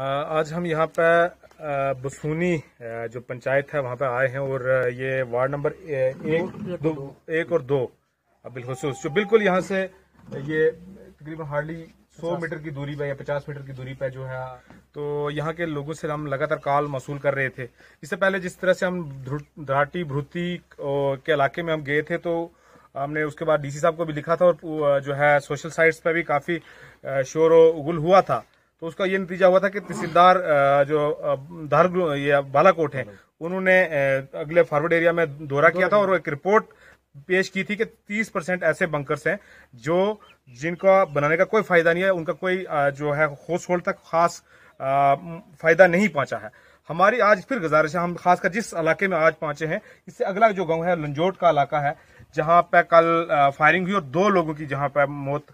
आज हम यहाँ पे बसूनी जो पंचायत है वहाँ पे आए हैं और ये वार्ड नंबर एक दो एक और दो बिलखसूस जो बिल्कुल यहाँ से ये तकरीबन हार्डली 100 मीटर की दूरी पर या 50 मीटर की दूरी पर जो है तो यहाँ के लोगों से हम लगातार काल मसूल कर रहे थे इससे पहले जिस तरह से हम धराटी भ्रुती के इलाके में हम गए थे तो हमने उसके बाद डीसी साहब को भी लिखा था और जो है सोशल साइट्स पर भी काफ़ी शोर उगुल हुआ था तो उसका ये नतीजा हुआ था कि तहसीलदार जो धार ये बालाकोट है उन्होंने अगले फॉरवर्ड एरिया में दौरा किया था और एक रिपोर्ट पेश की थी कि 30 परसेंट ऐसे बंकर्स हैं जो जिनका बनाने का कोई फायदा नहीं है उनका कोई जो है होश होल्ड तक खास फायदा नहीं पहुंचा है हमारी आज फिर गुजारिश है हम खासकर जिस इलाके में आज पहुंचे हैं इससे अगला जो गांव है लंजोट का इलाका है जहां पर कल फायरिंग हुई और दो लोगों की जहां पर मौत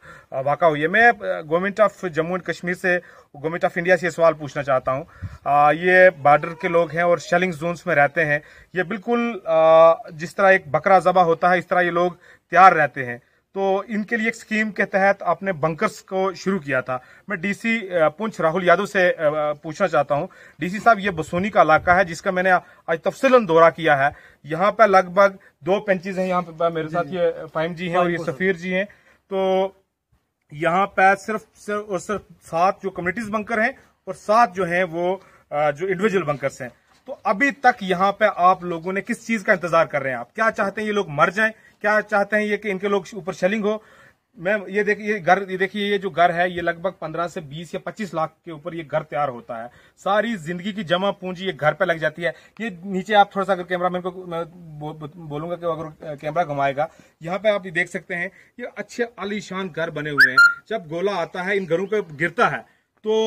वाक़ा हुई है मैं government of Jammu and Kashmir से गवर्नमेंट ऑफ इंडिया से ये सवाल पूछना चाहता हूं ये बॉर्डर के लोग हैं और शेलिंग जोन्स में रहते हैं ये बिल्कुल जिस तरह एक बकरा जबा होता है इस तरह ये लोग तैयार रहते हैं तो इनके लिए एक स्कीम के तहत आपने बंकर्स को शुरू किया था मैं डीसी पुंछ राहुल यादव से पूछना चाहता हूं डीसी साहब ये बसोनी का इलाका है जिसका मैंने आज तफसलन दौरा किया है यहाँ पर लगभग दो पेंचेज हैं यहाँ पे मेरे साथ ये फाइम जी हैं और ये सफीर जी हैं तो यहाँ पर सिर्फ सिर्फ और सिर्फ सात जो कम्युनिटीज बंकर हैं और सात जो हैं वो जो इंडिविजुअल बंकर्स हैं तो अभी तक यहाँ पे आप लोगों ने किस चीज का इंतजार कर रहे हैं आप क्या चाहते हैं ये लोग मर जाएं क्या चाहते हैं ये कि इनके लोग ऊपर शेलिंग हो मैम ये देखिए ये घर ये देखिए ये जो घर है ये लगभग पंद्रह से बीस या पच्चीस लाख के ऊपर ये घर तैयार होता है सारी जिंदगी की जमा पूंजी ये घर पे लग जाती है ये नीचे आप थोड़ा सा अगर कैमरा मैन को मैं बोलूंगा कि अगर कैमरा घुमाएगा यहाँ पे आप ये देख सकते हैं ये अच्छे आलीशान घर बने हुए हैं जब गोला आता है इन घरों पर गिरता है तो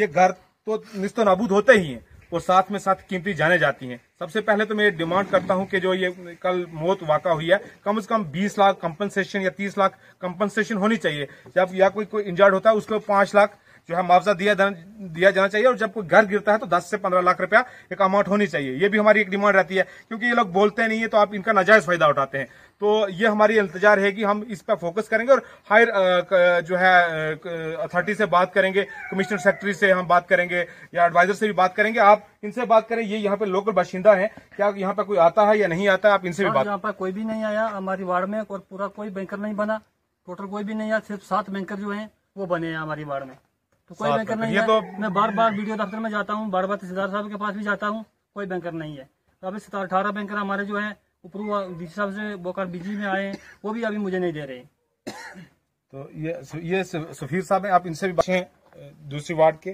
ये घर तो निस्तो नबूद होते ही है वो साथ में साथ कीमती जाने जाती हैं सबसे पहले तो मैं डिमांड करता हूं कि जो ये कल मौत वाका हुई है कम से कम 20 लाख कंपनसेशन या 30 लाख कंपनसेशन होनी चाहिए जब या कोई कोई इंजर्ड होता है उसको पांच लाख जो है मुआवजा दिया दिया जाना चाहिए और जब कोई घर गिरता है तो दस से पंद्रह लाख रुपया एक अमाउंट होनी चाहिए ये भी हमारी एक डिमांड रहती है क्योंकि ये लोग बोलते नहीं है तो आप इनका नाजायज फायदा उठाते हैं तो ये हमारी इंतजार है कि हम इस पर फोकस करेंगे और हायर जो है अथॉरिटी से बात करेंगे कमिश्नर सेक्रेटरी से हम बात करेंगे या एडवाइजर से भी बात करेंगे आप इनसे बात करें ये यहाँ पे लोकल बाशिंदा है क्या यहाँ पे कोई आता है या नहीं आता है आप इनसे भी बात यहाँ पर कोई भी नहीं आया हमारी वार्ड में और पूरा कोई बैंकर नहीं बना टोटल कोई भी नहीं आया सिर्फ सात बैंकर जो है वो बने हैं हमारी वार्ड में तो कोई बैंकर नहीं है तो... मैं बार बार वीडियो दफ्तर में जाता हूँ बार बार तहसीलदार साहब के पास भी जाता हूँ कोई बैंकर नहीं है तो अभी सतारह अठारह बैंकर हमारे जो है ऊपर डी साहब से बोकर बिजली में आए वो भी अभी मुझे नहीं दे रहे तो ये ये सफीर साहब हैं आप इनसे भी बातें दूसरी वार्ड के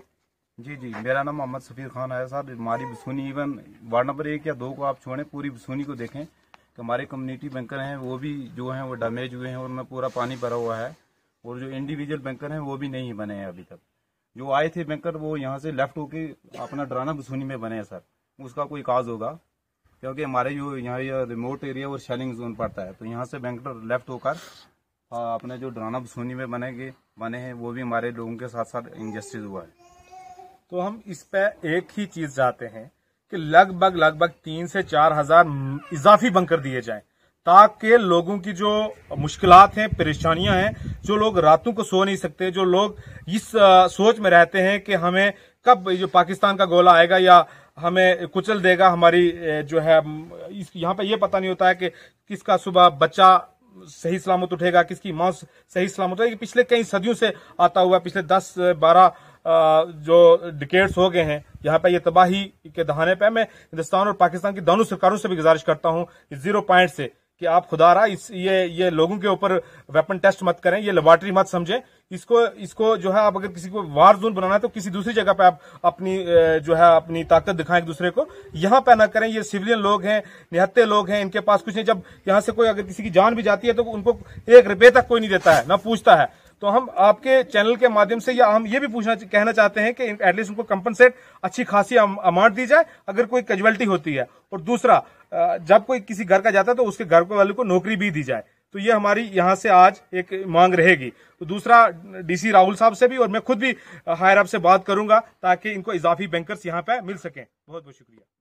जी जी मेरा नाम मोहम्मद सफीर खान है साहब हमारी बसूनी इवन वार्ड नंबर एक या दो को आप छोड़ें पूरी बसूनी को देखें कि हमारे कम्युनिटी बैंकर हैं वो भी जो हैं वो डैमेज हुए हैं उनमें पूरा पानी भरा हुआ है और जो इंडिविजुअल बैंकर हैं वो भी नहीं बने हैं अभी तक जो आए थे बैंकर वो यहाँ से लेफ्ट होके अपना डराना बसूनी में बने हैं सर उसका कोई काज होगा क्योंकि हमारे जो यहाँ ये रिमोट एरिया और शेलिंग जोन पड़ता है तो यहाँ से बैंकर लेफ्ट होकर अपने जो डराना बसूनी में बने बने हैं वो भी हमारे लोगों के साथ साथ इंजस्टिस हुआ है तो हम इस पर एक ही चीज चाहते हैं कि लगभग लगभग तीन से चार हजार इजाफी बंकर दिए जाएं ताकि लोगों की जो मुश्किल हैं परेशानियां हैं जो लोग रातों को सो नहीं सकते जो लोग इस सोच में रहते हैं कि हमें कब जो पाकिस्तान का गोला आएगा या हमें कुचल देगा हमारी जो है इस यहाँ पे ये पता नहीं होता है कि किसका सुबह बच्चा सही सलामत उठेगा किसकी माँ सही सलामत उठेगी पिछले कई सदियों से आता हुआ पिछले दस बारह जो डिकेट्स हो गए हैं यहाँ पे ये तबाही के दहाने पे मैं हिंदुस्तान और पाकिस्तान की दोनों सरकारों से भी गुजारिश करता हूँ जीरो पॉइंट से कि आप खुदा रहा इस ये ये लोगों के ऊपर वेपन टेस्ट मत करें ये लेबॉर्टरी मत समझें इसको इसको जो है आप अगर किसी को वार जोन बनाना है तो किसी दूसरी जगह पे आप अपनी जो है अपनी ताकत दिखाएं एक दूसरे को यहाँ पे ना करें ये सिविलियन लोग हैं निहत्ते लोग हैं इनके पास कुछ नहीं जब यहाँ से कोई अगर किसी की जान भी जाती है तो उनको एक रुपये तक कोई नहीं देता है ना पूछता है तो हम आपके चैनल के माध्यम से या हम ये भी पूछना कहना चाहते हैं कि एटलीस्ट उनको कंपनसेट अच्छी खासी अमाउंट दी जाए अगर कोई कैजुअलिटी होती है और दूसरा जब कोई किसी घर का जाता है तो उसके घर वाले को नौकरी भी दी जाए तो ये हमारी यहाँ से आज एक मांग रहेगी तो दूसरा डीसी राहुल साहब से भी और मैं खुद भी हायर अप से बात करूंगा ताकि इनको इजाफी बैंकर्स यहाँ पे मिल सकें बहुत बहुत शुक्रिया